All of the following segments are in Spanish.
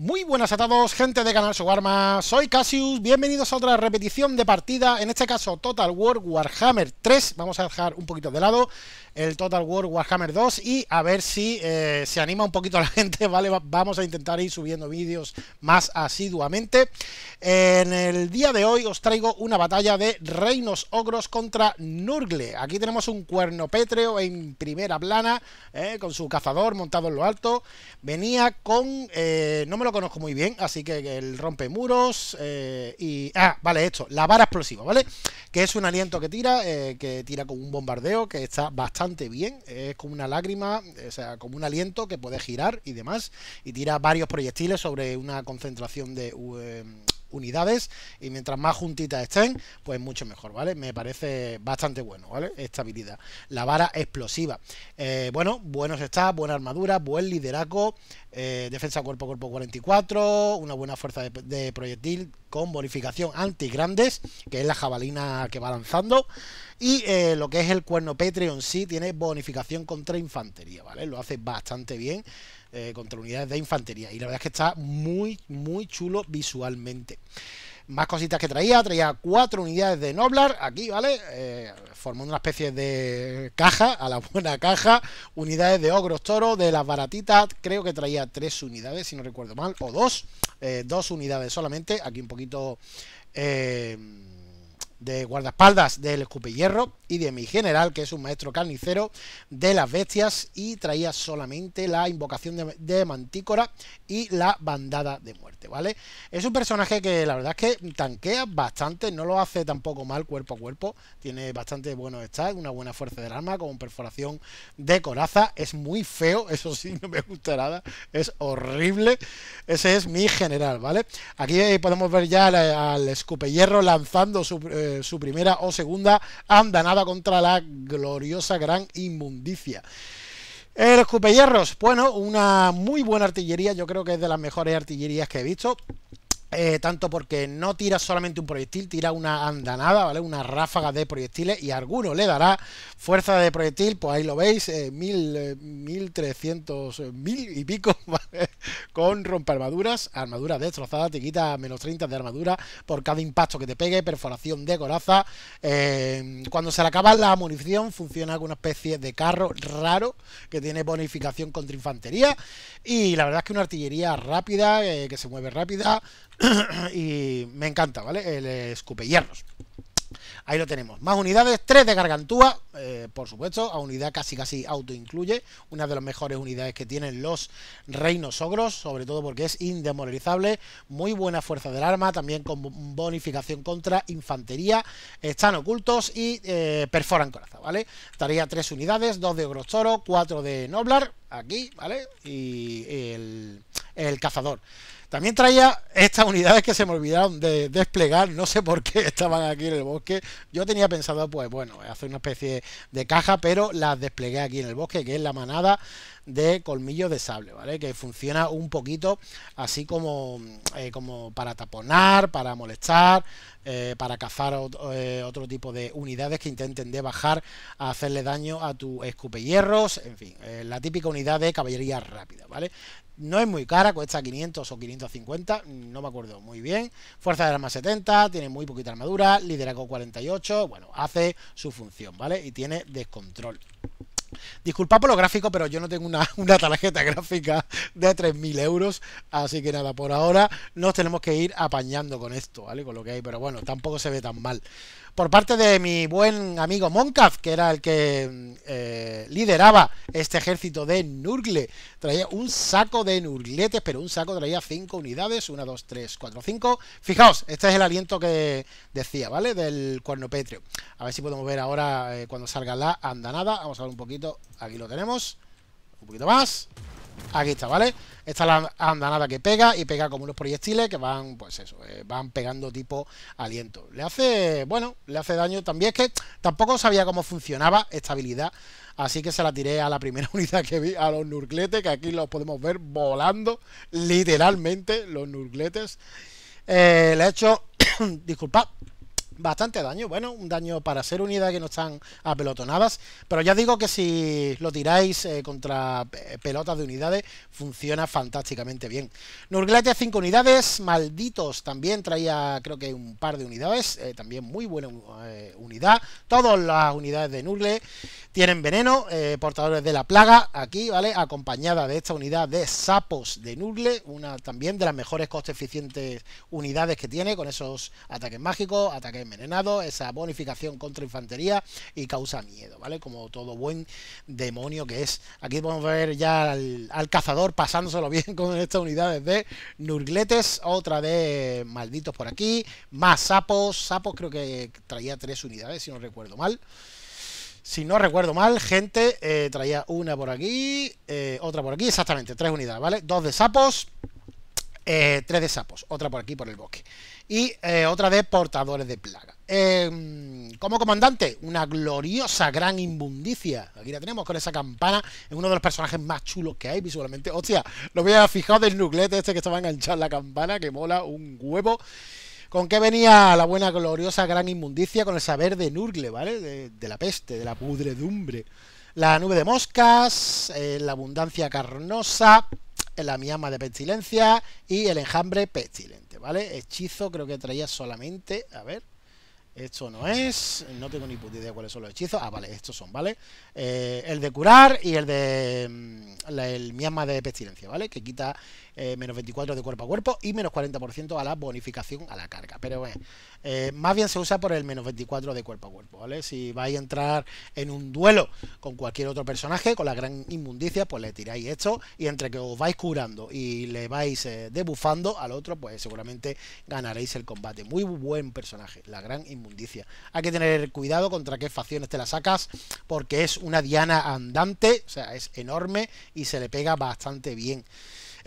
Muy buenas a todos, gente de Canal Subarma, soy Cassius, bienvenidos a otra repetición de partida, en este caso Total War Warhammer 3, vamos a dejar un poquito de lado el Total War Warhammer 2 y a ver si eh, se anima un poquito la gente, ¿vale? Vamos a intentar ir subiendo vídeos más asiduamente. En el día de hoy os traigo una batalla de Reinos Ogros contra Nurgle, aquí tenemos un cuerno pétreo en primera plana, eh, con su cazador montado en lo alto, venía con... Eh, no me lo conozco muy bien, así que el rompe muros eh, y... Ah, vale, esto, la vara explosiva, ¿vale? Que es un aliento que tira, eh, que tira con un bombardeo, que está bastante bien, es como una lágrima, o sea, como un aliento que puede girar y demás, y tira varios proyectiles sobre una concentración de... Em, unidades y mientras más juntitas estén, pues mucho mejor, ¿vale? Me parece bastante bueno, ¿vale? Esta habilidad. La vara explosiva. Eh, bueno, buenos está buena armadura, buen liderazgo, eh, defensa cuerpo a cuerpo 44, una buena fuerza de, proyectil con bonificación anti-grandes, que es la jabalina que va lanzando. Y eh, lo que es el cuerno en sí tiene bonificación contra infantería, ¿vale? Lo hace bastante bien. Eh, contra unidades de infantería. Y la verdad es que está muy, muy chulo visualmente. Más cositas que traía, traía cuatro unidades de Noblar, aquí, ¿vale? Eh, formando una especie de caja, a la buena caja, unidades de ogros toro, de las baratitas, creo que traía tres unidades, si no recuerdo mal, o dos, eh, dos unidades solamente, aquí un poquito de guardaespaldas del Hierro y de mi general, que es un maestro carnicero de las bestias y traía solamente la invocación de, mantícora y la bandada de muerte, ¿vale? Es un personaje que la verdad es que tanquea bastante, no lo hace tampoco mal cuerpo a cuerpo, tiene bastante buenos stats, una buena fuerza del arma con perforación de coraza, es muy feo, eso sí, no me gusta nada, es horrible, ese es mi general, ¿vale? Aquí eh, podemos ver ya al, escupe Hierro lanzando su... Eh, eh, su primera o segunda andanada contra la gloriosa gran inmundicia. El escupehierros, bueno, una muy buena artillería, yo creo que es de las mejores artillerías que he visto. Eh, tanto porque no tira solamente un proyectil, tira una andanada, ¿vale? Una ráfaga de proyectiles y alguno le dará fuerza de proyectil, pues ahí lo veis, 1300 eh, eh, mil, y pico, ¿vale? Con armaduras armadura destrozada, te quita menos 30 de armadura por cada impacto que te pegue, perforación de coraza. cuando se le acaba la munición, funciona como una especie de carro raro que tiene bonificación contra infantería. Y la verdad es que una artillería rápida, que se mueve rápida y me encanta, ¿vale? El escupehierros. Ahí lo tenemos. Más unidades, 3 de gargantúa, eh, por supuesto. A unidad casi casi auto incluye. Una de las mejores unidades que tienen los reinos ogros, sobre todo porque es indemoralizable. Muy buena fuerza del arma, también con bonificación contra infantería. Están ocultos y eh, perforan coraza, ¿vale? Estaría 3 unidades, 2 de ogros toro, 4 de noblar, aquí, ¿vale? Y el cazador. También traía estas unidades que se me olvidaron de desplegar, no sé por qué estaban aquí en el bosque. Yo tenía pensado, pues bueno, hacer una especie de caja, pero las desplegué aquí en el bosque, que es la manada de colmillo de sable, ¿vale? Que funciona un poquito así como, eh, como para taponar, para molestar, eh, para cazar eh, otro, tipo de unidades que intenten de bajar a hacerle daño a tu hierros en fin, la típica unidad de caballería rápida, ¿vale? No es muy cara, cuesta 500 o 550, no me acuerdo muy bien. Fuerza de arma 70, tiene muy poquita armadura, liderazgo 48, bueno, hace su función, ¿vale? Y tiene descontrol. Disculpad por lo gráfico, pero yo no tengo una, una, tarjeta gráfica de 3.000 euros. Así que nada, por ahora nos tenemos que ir apañando con esto, ¿vale? Con lo que hay, pero bueno, tampoco se ve tan mal por parte de mi buen amigo Moncaf, que era el que eh, lideraba este ejército de Nurgle. Traía un saco de Nurgletes, pero un saco traía 5 unidades, 1, 2, 3, 4, 5. Fijaos, este es el aliento que decía, ¿vale? Del cuerno pétreo. A ver si podemos ver ahora eh, cuando salga la andanada. Vamos a ver un poquito, aquí lo tenemos. Un poquito más. Aquí está, ¿vale? Esta es la andanada que pega y pega como unos proyectiles que van, pues eso, eh, van pegando tipo aliento. Le hace, bueno, le hace daño también. Es que tampoco sabía cómo funcionaba esta habilidad, así que se la tiré a la primera unidad que vi, a los nurcletes, que aquí los podemos ver volando, literalmente, los nurcletes. Eh, le he hecho, disculpad, bastante daño, bueno, un daño para ser unidad que no están apelotonadas, pero ya digo que si lo tiráis eh, contra eh, pelotas de unidades, funciona fantásticamente bien. a 5 unidades, malditos también traía creo que un par de unidades, eh, también muy buena unidad, todas las unidades de Nurgle tienen veneno, portadores de la plaga, aquí, ¿vale? Acompañada de esta unidad de sapos de Nurgle, una también de las mejores coste eficientes unidades que tiene, con esos ataques mágicos, ataques envenenado, esa bonificación contra infantería y causa miedo, ¿vale? Como todo buen demonio que es. Aquí podemos ver ya al, cazador pasándoselo bien con estas unidades de Nurgletes, otra de malditos por aquí, más sapos, sapos creo que traía tres unidades, si no recuerdo mal. Si no recuerdo mal, gente, eh, traía una por aquí, eh, otra por aquí, exactamente, tres unidades, ¿vale? Dos de sapos, eh, tres de sapos, otra por aquí, por el bosque y eh, otra vez portadores de plaga. Em, como comandante, una gloriosa gran inmundicia. Aquí la tenemos con esa campana. Es uno de los personajes más chulos que hay visualmente. Hostia, lo voy a fijado del nuclete este que estaba enganchado en la campana, que mola un huevo. ¿Con qué venía la buena, gloriosa, gran inmundicia? Con el saber de Nurgle, ¿vale? De, la peste, de la pudredumbre. La nube de moscas, eh, la abundancia carnosa, la miama de pestilencia y el enjambre pestilente. ¿vale? Hechizo creo que traía solamente, a ver, esto no es, no tengo ni puta idea cuáles son los hechizos, ah, vale, estos son, ¿vale? Eh, el de curar y el de, mm, el miasma de pestilencia, ¿vale? Que quita eh, menos 24 de cuerpo a cuerpo y menos 40% a la bonificación a la carga. Pero bueno, eh, eh, más bien se usa por el menos 24 de cuerpo a cuerpo, ¿vale? Si vais a entrar en un duelo con cualquier otro personaje, con la gran inmundicia, pues le tiráis esto y entre que os vais curando y le vais debufando al otro, pues seguramente ganaréis el combate. Muy buen personaje, la gran inmundicia. Hay que tener cuidado contra qué facciones te la sacas, porque es una diana andante, o sea, es enorme y se le pega bastante bien.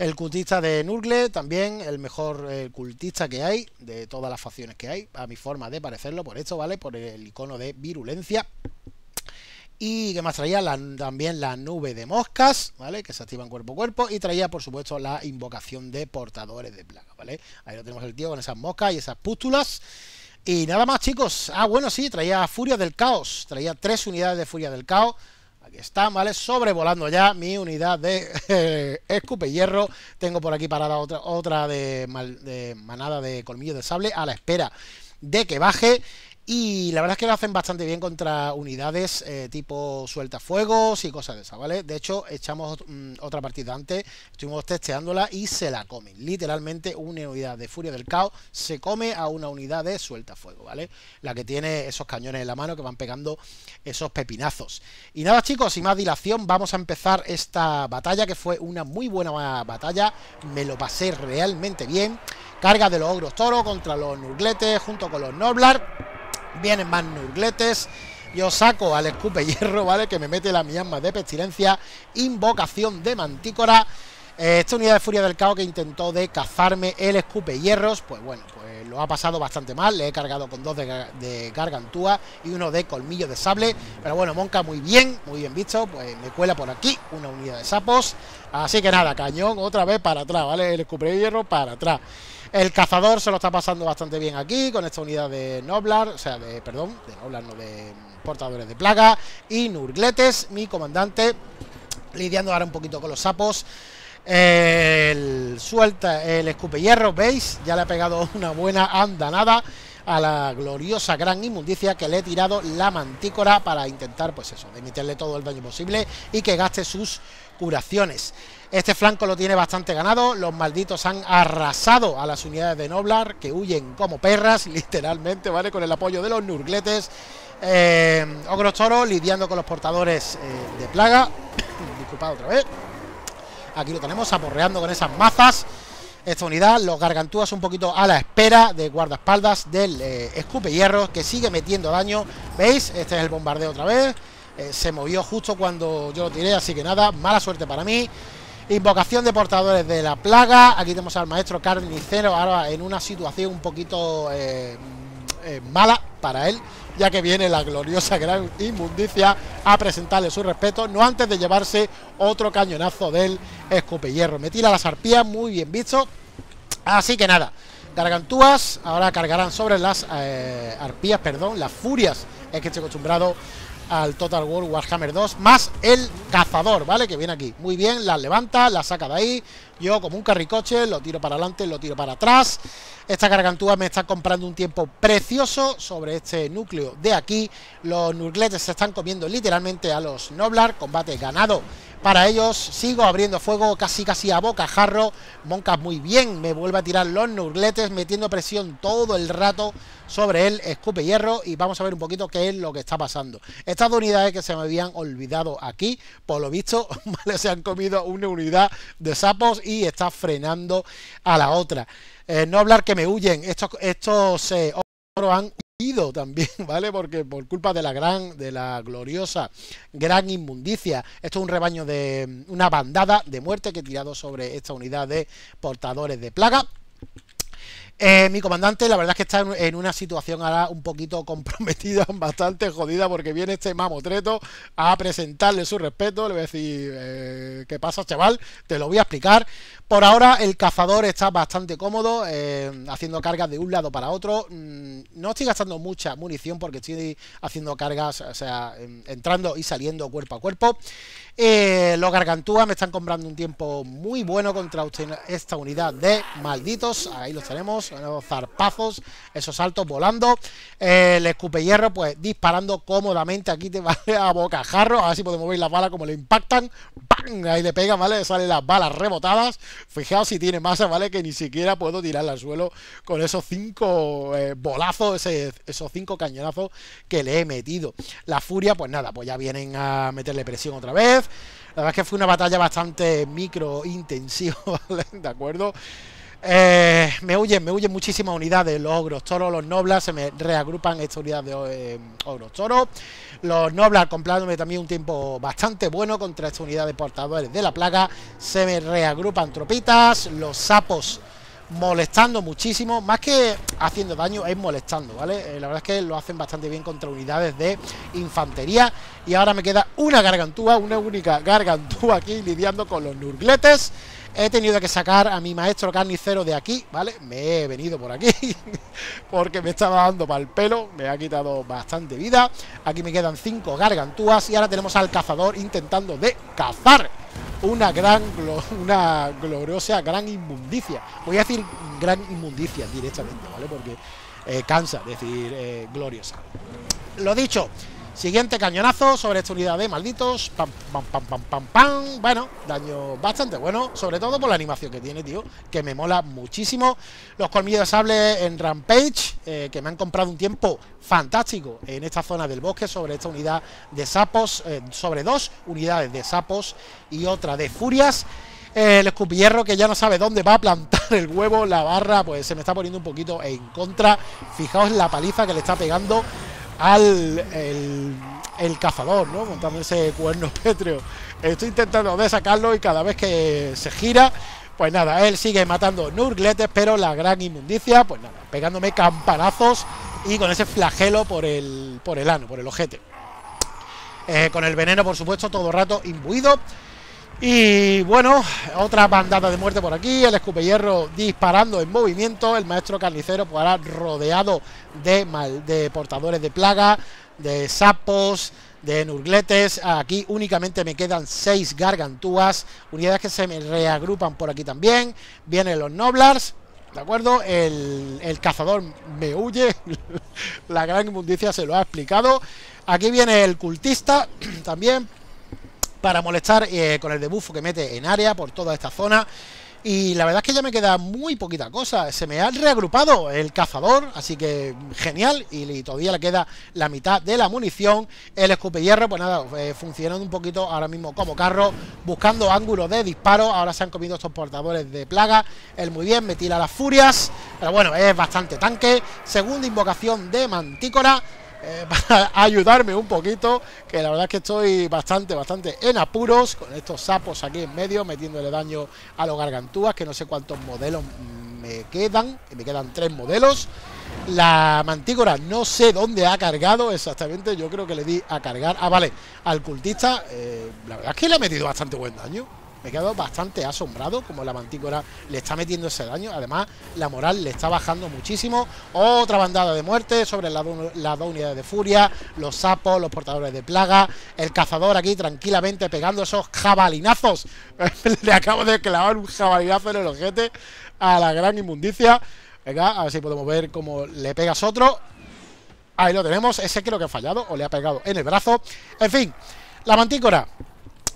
El cultista de Nurgle, también el mejor eh, cultista que hay, de todas las facciones que hay, a mi forma de parecerlo, por esto, ¿vale? Por el icono de virulencia. Y que más traía también la nube de moscas, ¿vale? Que se activan cuerpo a cuerpo. Y traía, por supuesto, la invocación de portadores de plaga, ¿vale? Ahí lo tenemos el tío con esas moscas y esas pústulas. Y nada más, chicos. Ah, bueno, sí, traía Furia del Caos. Traía tres unidades de Furia del Caos. Está ¿vale? Sobrevolando ya mi unidad de eh, escupe hierro. Tengo por aquí parada otra, otra de, de manada de colmillo de sable a la espera de que baje. Y la verdad es que lo hacen bastante bien contra unidades eh, tipo sueltafuegos y cosas de esas, ¿vale? De hecho, echamos mm, otra partida antes, estuvimos testeándola y se la comen. Literalmente, una unidad de Furia del Caos se come a una unidad de suelta fuego ¿vale? La que tiene esos cañones en la mano que van pegando esos pepinazos. Y nada, chicos, sin más dilación, vamos a empezar esta batalla que fue una muy buena batalla. Me lo pasé realmente bien. Carga de los ogros toro contra los nurgletes junto con los noblar. Vienen más nurgletes. Yo saco al escupe hierro, ¿vale? Que me mete la miasma de pestilencia. Invocación de mantícora. Eh, esta unidad de furia del caos que intentó de cazarme el escupe hierros, pues bueno, pues lo ha pasado bastante mal. Le he cargado con dos de, de, gargantúa y uno de colmillo de sable. Pero bueno, Monca muy bien, muy bien visto. Pues me cuela por aquí una unidad de sapos. Así que nada, cañón otra vez para atrás, ¿vale? El escupe hierro para atrás. El cazador se lo está pasando bastante bien aquí con esta unidad de Noblar, o sea, de, perdón, de Noblar, no de portadores de plaga. Y Nurgletes, mi comandante, lidiando ahora un poquito con los sapos. suelta el escupe hierro, ¿veis? Ya le ha pegado una buena andanada a la gloriosa gran inmundicia que le he tirado la mantícora para intentar, pues eso, emitirle todo el daño posible y que gaste sus curaciones. Este flanco lo tiene bastante ganado, los malditos han arrasado a las unidades de Noblar, que huyen como perras, literalmente, ¿vale? Con el apoyo de los nurgletes. O eh, Ogros Toro lidiando con los portadores eh, de plaga. Disculpad otra vez. Aquí lo tenemos aporreando con esas mazas esta unidad. Los gargantúas un poquito a la espera de guardaespaldas del eh, escupe hierro que sigue metiendo daño. ¿Veis? Este es el bombardeo otra vez. Eh, se movió justo cuando yo lo tiré, así que nada, mala suerte para mí. Invocación de portadores de la plaga. Aquí tenemos al maestro carnicero ahora en una situación un poquito eh, eh, mala para él, ya que viene la gloriosa gran inmundicia a presentarle su respeto, no antes de llevarse otro cañonazo del escupe Me tira las arpías, muy bien visto. Así que nada, gargantúas, ahora cargarán sobre las eh, arpías, perdón, las furias, es que estoy acostumbrado al Total War Warhammer 2 Más el cazador, ¿vale? Que viene aquí Muy bien, la levanta, la saca de ahí Yo como un carricoche, lo tiro para adelante, lo tiro para atrás Esta gargantúa me está comprando un tiempo precioso Sobre este núcleo de aquí Los nurgletes se están comiendo literalmente a los Noblar Combate ganado para ellos. Sigo abriendo fuego casi casi a boca. Jarro, Moncas muy bien. Me vuelve a tirar los nurgletes metiendo presión todo el rato sobre él. Escupe hierro y vamos a ver un poquito qué es lo que está pasando. Estas dos unidades que se me habían olvidado aquí, por lo visto, se han comido una unidad de sapos y está frenando a la otra. Eh, no hablar que me huyen. Estos, estos eh, han también, ¿vale? Porque por culpa de la gran, de la gloriosa gran inmundicia. Esto es un rebaño de una bandada de muerte que he tirado sobre esta unidad de portadores de plaga. Eh, mi comandante, la verdad es que está en, una situación ahora un poquito comprometida, bastante jodida, porque viene este mamotreto a presentarle su respeto. Le voy a decir, eh, ¿qué pasa, chaval? Te lo voy a explicar. Por ahora, el cazador está bastante cómodo, eh, haciendo cargas de un lado para otro. Mm, no estoy gastando mucha munición porque estoy haciendo cargas, o sea, entrando y saliendo cuerpo a cuerpo. los gargantúas me están comprando un tiempo muy bueno contra esta unidad de malditos. Ahí los tenemos esos zarpazos, esos saltos volando. Eh, el escupe hierro, pues disparando cómodamente. Aquí te va a bocajarro. A ver si podemos ver las balas como le impactan. ¡pam! Ahí le pega, ¿vale? Salen las balas rebotadas. Fijaos si tiene masa, ¿vale? Que ni siquiera puedo tirarla al suelo con esos cinco eh, bolazos, esos cinco cañonazos que le he metido. La furia, pues nada, pues ya vienen a meterle presión otra vez. La verdad es que fue una batalla bastante micro intensiva, ¿vale? ¿De acuerdo? Eh, me huyen, me huyen muchísimas unidades. Los ogros toros, los noblas, se me reagrupan esta unidad de eh, ogros toros. Los noblas comprándome también un tiempo bastante bueno contra esta unidad de portadores de la plaga. Se me reagrupan tropitas. Los sapos molestando muchísimo, más que haciendo daño, es molestando, ¿vale? Eh, la verdad es que lo hacen bastante bien contra unidades de infantería. Y ahora me queda una gargantúa, una única gargantúa aquí lidiando con los nurgletes. He tenido que sacar a mi maestro carnicero de aquí, ¿vale? Me he venido por aquí porque me estaba dando para pelo, me ha quitado bastante vida. Aquí me quedan cinco gargantúas y ahora tenemos al cazador intentando de cazar una gran, una gloriosa, gran inmundicia. Voy a decir gran inmundicia directamente, ¿vale? Porque eh, cansa decir eh, gloriosa. Lo dicho. Siguiente cañonazo sobre esta unidad de malditos. Pam, pam, pam, pam, pam, pam. Bueno, daño bastante bueno. Sobre todo por la animación que tiene, tío. Que me mola muchísimo. Los colmillos de sable en Rampage. Eh, que me han comprado un tiempo fantástico en esta zona del bosque. Sobre esta unidad de sapos. Eh, sobre dos unidades de sapos y otra de furias. Eh, el escupierro que ya no sabe dónde va a plantar el huevo, la barra, pues se me está poniendo un poquito en contra. Fijaos la paliza que le está pegando al el, el cazador, ¿no? Montando ese cuerno pétreo. Estoy intentando de sacarlo y cada vez que se gira, pues nada, él sigue matando nurgletes, pero la gran inmundicia, pues nada, pegándome campanazos y con ese flagelo por el, por el ano, por el ojete. Eh, con el veneno, por supuesto, todo el rato imbuido. Y bueno, otra bandada de muerte por aquí. El escupehierro disparando en movimiento. El maestro carnicero pues rodeado de, de portadores de plaga, de sapos, de nurgletes. Aquí únicamente me quedan seis gargantúas. Unidades que se me reagrupan por aquí también. Vienen los noblars. ¿De acuerdo? El, el cazador me huye. La gran inmundicia se lo ha explicado. Aquí viene el cultista también para molestar eh, con el debuffo que mete en área por toda esta zona. Y la verdad es que ya me queda muy poquita cosa. Se me ha reagrupado el cazador, así que genial. Y, todavía le queda la mitad de la munición. El escupe hierro pues nada, eh, funcionando un poquito ahora mismo como carro, buscando ángulos de disparo. Ahora se han comido estos portadores de plaga. El muy bien, me tira las furias. Pero bueno, es bastante tanque. Segunda invocación de Mantícora. Eh, para ayudarme un poquito, que la verdad es que estoy bastante, bastante en apuros con estos sapos aquí en medio, metiéndole daño a los gargantúas, que no sé cuántos modelos me quedan, Y me quedan tres modelos. La mantícora no sé dónde ha cargado exactamente, yo creo que le di a cargar, ah vale, al cultista, eh, la verdad es que le ha metido bastante buen daño. Me he quedado bastante asombrado como la mantícora le está metiendo ese daño. Además, la moral le está bajando muchísimo. Otra bandada de muerte sobre las dos unidades de furia, los sapos, los portadores de plaga, el cazador aquí tranquilamente pegando esos jabalinazos. le acabo de clavar un jabalinazo en el ojete a la gran inmundicia. Venga, a ver si podemos ver cómo le pegas otro. Ahí lo tenemos. Ese creo que ha fallado o le ha pegado en el brazo. En fin, la mantícora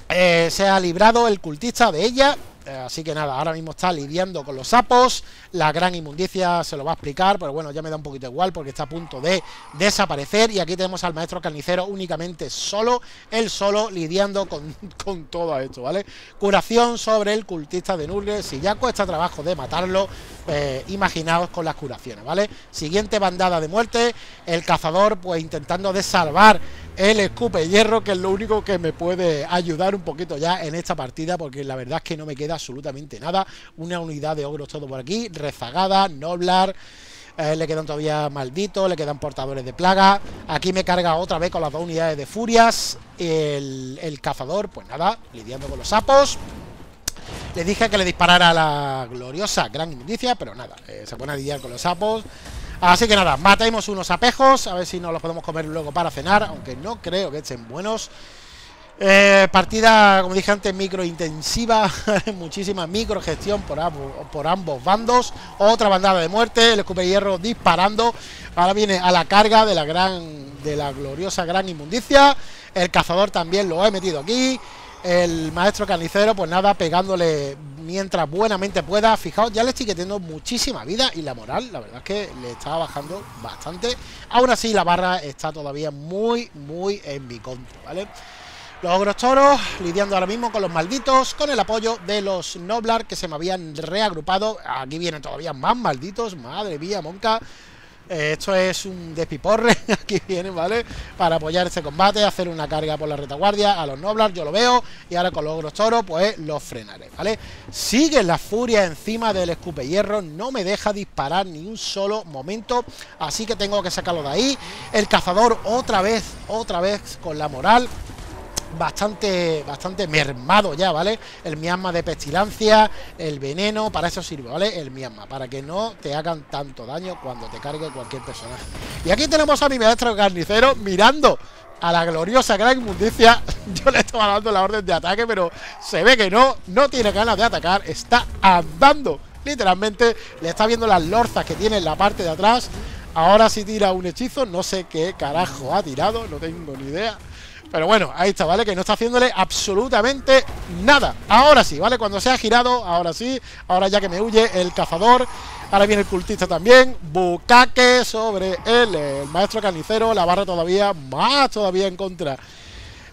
eh, se ha librado el cultista de ella eh, así que nada, ahora mismo está lidiando con los sapos. La gran inmundicia se lo va a explicar, pero bueno, ya me da un poquito igual porque está a punto de desaparecer. Y aquí tenemos al maestro carnicero únicamente solo, él solo, lidiando con, todo esto, ¿vale? Curación sobre el cultista de Nurgle. Si ya cuesta trabajo de matarlo, eh, imaginaos con las curaciones, ¿vale? Siguiente bandada de muerte. El cazador, pues intentando de salvar el escupe hierro, que es lo único que me puede ayudar un poquito ya en esta partida, porque la verdad es que no me queda absolutamente nada. Una unidad de ogros todo por aquí, rezagada, noblar. hablar eh, le quedan todavía malditos, le quedan portadores de plaga. Aquí me carga otra vez con las dos unidades de furias. El, cazador, pues nada, lidiando con los sapos. Le dije que le disparara la gloriosa gran milicia, pero nada, eh, se pone a lidiar con los sapos. Así que nada, matemos unos apejos, a ver si nos los podemos comer luego para cenar, aunque no creo que echen buenos. Eh, partida, como dije antes, microintensiva, muchísima microgestión por, por ambos bandos, otra bandada de muerte, el escupe hierro disparando, ahora viene a la carga de la gran, de la gloriosa gran inmundicia, el cazador también lo he metido aquí, el maestro carnicero, pues nada, pegándole mientras buenamente pueda, fijaos, ya le estoy quitando muchísima vida y la moral, la verdad es que le estaba bajando bastante, aún así la barra está todavía muy, muy en mi contra, ¿vale? Los ogros toros lidiando ahora mismo con los malditos, con el apoyo de los Noblar que se me habían reagrupado. Aquí vienen todavía más malditos, madre mía, monca. Eh, esto es un despiporre, aquí vienen, ¿vale? Para apoyar este combate, hacer una carga por la retaguardia a los Noblar, yo lo veo. Y ahora con los ogros toros, pues los frenaré, ¿vale? Sigue la furia encima del escupe hierro, no me deja disparar ni un solo momento. Así que tengo que sacarlo de ahí. El cazador otra vez, otra vez con la moral bastante, bastante mermado ya, ¿vale? El miasma de pestilancia, el veneno, para eso sirve, ¿vale? El miasma, para que no te hagan tanto daño cuando te cargue cualquier personaje. Y aquí tenemos a mi maestro carnicero mirando a la gloriosa gran inmundicia. Yo le estaba dando la orden de ataque, pero se ve que no, no tiene ganas de atacar, está andando. Literalmente le está viendo las lorzas que tiene en la parte de atrás. Ahora sí tira un hechizo, no sé qué carajo ha tirado, no tengo ni idea. Pero bueno, ahí está, ¿vale? Que no está haciéndole absolutamente nada Ahora sí, ¿vale? Cuando se ha girado, ahora sí Ahora ya que me huye el cazador Ahora viene el cultista también Bucaque sobre él El maestro carnicero, la barra todavía Más todavía en contra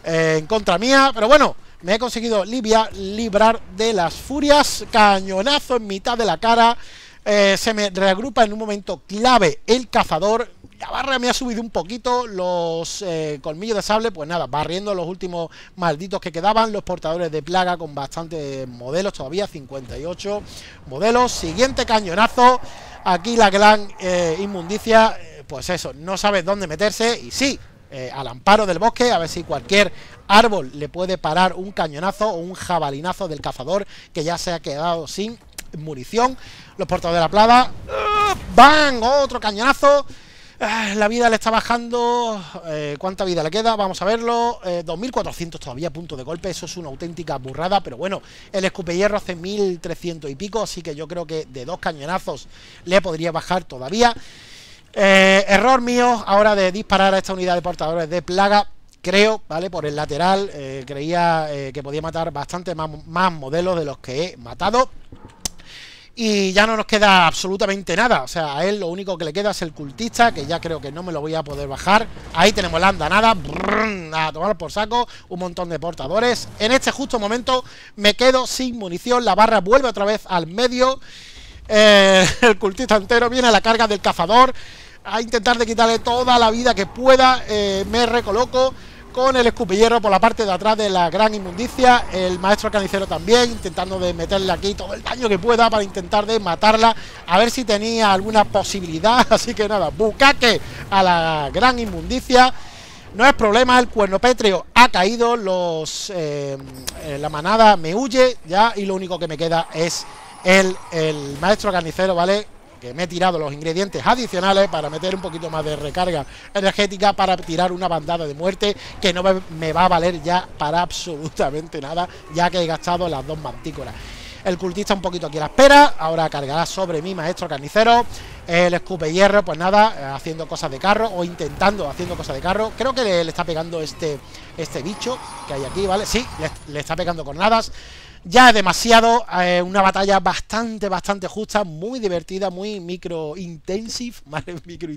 eh, En contra mía, pero bueno Me he conseguido Libia librar de las furias Cañonazo en mitad de la cara eh, se me reagrupa en un momento clave el cazador la barra me ha subido un poquito. Los eh, colmillos de sable, pues nada, barriendo los últimos malditos que quedaban. Los portadores de plaga con bastantes modelos todavía, 58 modelos. Siguiente cañonazo. Aquí la gran eh, inmundicia, eh, pues eso, no sabes dónde meterse. Y sí, al amparo del bosque, a ver si cualquier árbol le puede parar un cañonazo o un jabalinazo del cazador que ya se ha quedado sin munición. Los portadores de la plaga ¡Bang! ¡ah! Otro cañonazo. Ah, la vida le está bajando. Eh, ¿Cuánta vida le queda? Vamos a verlo. 2.400 eh, todavía punto de golpe. Eso es una auténtica burrada. Pero bueno, el escupehierro hace 1.300 y pico. Así que yo creo que de dos cañonazos le podría bajar todavía. Eh, error mío ahora de disparar a esta unidad de portadores de plaga. Creo, ¿vale? Por el lateral. creía que podía matar bastante más modelos de los que he matado. Y ya no nos queda absolutamente nada. O sea, a él lo único que le queda es el cultista, que ya creo que no me lo voy a poder bajar. Ahí tenemos la andanada. a tomar por saco. Un montón de portadores. En este justo momento me quedo sin munición. La barra vuelve otra vez al medio. Eh, el cultista entero viene a la carga del cazador. A intentar de quitarle toda la vida que pueda. Eh, me recoloco con el escupillero por la parte de atrás de la gran inmundicia. El maestro canicero también, intentando de meterle aquí todo el daño que pueda para intentar de matarla. A ver si tenía alguna posibilidad. Así que nada, bucaque a la gran inmundicia. No es problema, el cuerno pétreo ha caído, los eh, la manada me huye ya y lo único que me queda es el, el maestro carnicero, ¿vale? que me he tirado los ingredientes adicionales para meter un poquito más de recarga energética para tirar una bandada de muerte que no me va a valer ya para absolutamente nada ya que he gastado las dos mantícolas. El cultista un poquito aquí a la espera, ahora cargará sobre mi maestro carnicero. El escupe hierro, pues nada, haciendo cosas de carro o intentando haciendo cosas de carro. Creo que le, está pegando este, este bicho que hay aquí, ¿vale? Sí, le, está pegando con nadas ya demasiado, eh, una batalla bastante, bastante justa, muy divertida, muy micro intensive, ¿vale? Micro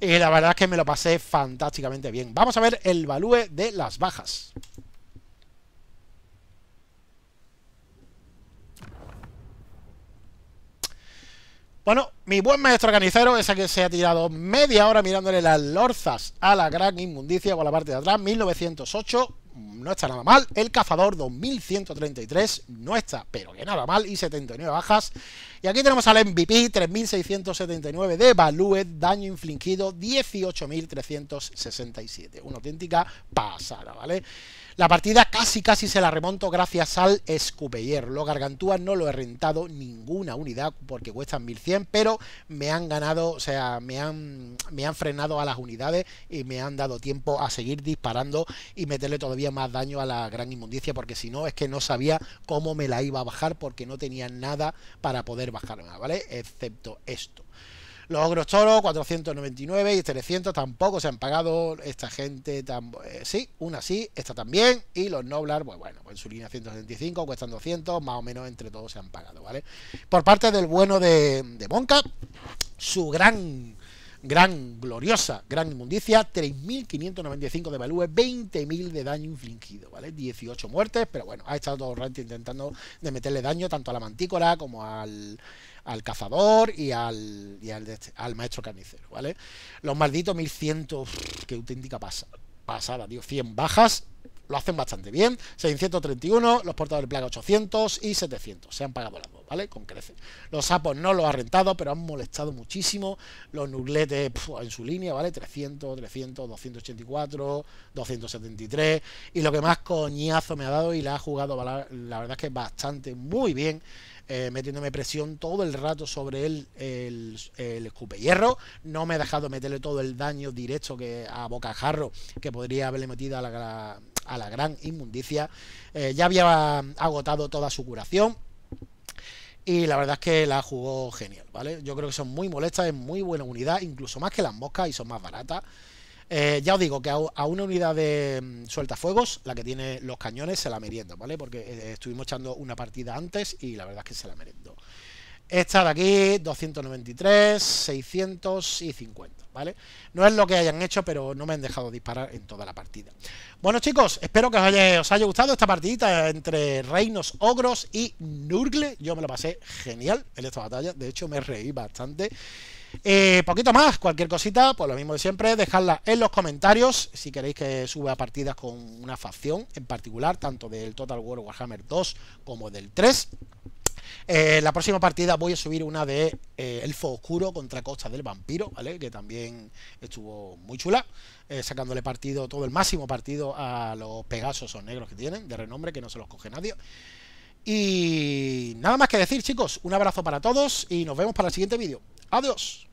eh, la verdad es que me lo pasé fantásticamente bien. Vamos a ver el balúe de las bajas. Bueno, mi buen maestro organicero, ese que se ha tirado media hora mirándole las lorzas a la gran inmundicia o la parte de atrás, 1908, no está nada mal. El cazador 2133 no está, pero que nada mal. Y 79 bajas. Y aquí tenemos al MVP 3679 de value, daño infligido 18367. Una auténtica pasada, ¿vale? La partida casi casi se la remonto gracias al Escupeyer. lo gargantúa, no lo he rentado ninguna unidad porque cuestan 1100, pero me han ganado, o sea, me han, me han frenado a las unidades y me han dado tiempo a seguir disparando y meterle todavía más daño a la gran inmundicia porque si no es que no sabía cómo me la iba a bajar porque no tenía nada para poder más bajar ¿vale? Excepto esto. Los ogros toros, 499 y 300 tampoco se han pagado. Esta gente, tan, eh, sí, una sí, esta también. Y los Noblar, pues bueno, en su línea 175, cuestan 200, más o menos entre todos se han pagado, ¿vale? Por parte del bueno de, de Monca, su gran gran gloriosa, gran inmundicia, 3.595 de value, 20.000 de daño infligido, ¿vale? 18 muertes, pero bueno, ha estado todo el intentando de meterle daño tanto a la mantícora como al, cazador y al, y este, al, maestro carnicero, ¿vale? Los malditos 1.100, qué auténtica pasa, pasada, dios, 100 bajas, lo hacen bastante bien, 631, los portadores de plaga 800 y 700, se han pagado las dos. ¿vale? Con creces. Los sapos no los ha rentado, pero han molestado muchísimo. Los nubletes en su línea, ¿vale? 300, 300, 284, 273. Y lo que más coñazo me ha dado y la ha jugado, la, verdad es que bastante, muy bien. Eh, metiéndome presión todo el rato sobre el, el, el escupe hierro. No me ha dejado meterle todo el daño directo que a bocajarro que podría haberle metido a la, gran inmundicia. Eh, ya había agotado toda su curación y la verdad es que la jugó genial, ¿vale? Yo creo que son muy molestas, es muy buena unidad, incluso más que las moscas y son más baratas. Eh, ya os digo que a, una unidad de mm, sueltafuegos, la que tiene los cañones, se la meriendo, ¿vale? Porque eh, estuvimos echando una partida antes y la verdad es que se la meriendo. Esta de aquí, 293, 650, ¿vale? No es lo que hayan hecho, pero no me han dejado disparar en toda la partida. Bueno, chicos, espero que os haya, gustado esta partidita entre Reinos Ogros y Nurgle. Yo me lo pasé genial en esta batalla, de hecho me reí bastante. Eh, poquito más, cualquier cosita, pues lo mismo de siempre, dejadla en los comentarios si queréis que suba partidas con una facción en particular, tanto del Total War Warhammer 2 como del 3. Eh, la próxima partida voy a subir una de eh, Elfo Oscuro contra Costa del Vampiro, ¿vale? Que también estuvo muy chula, eh, sacándole partido, todo el máximo partido a los Pegasos o negros que tienen, de renombre, que no se los coge nadie. Y nada más que decir, chicos, un abrazo para todos y nos vemos para el siguiente vídeo. Adiós.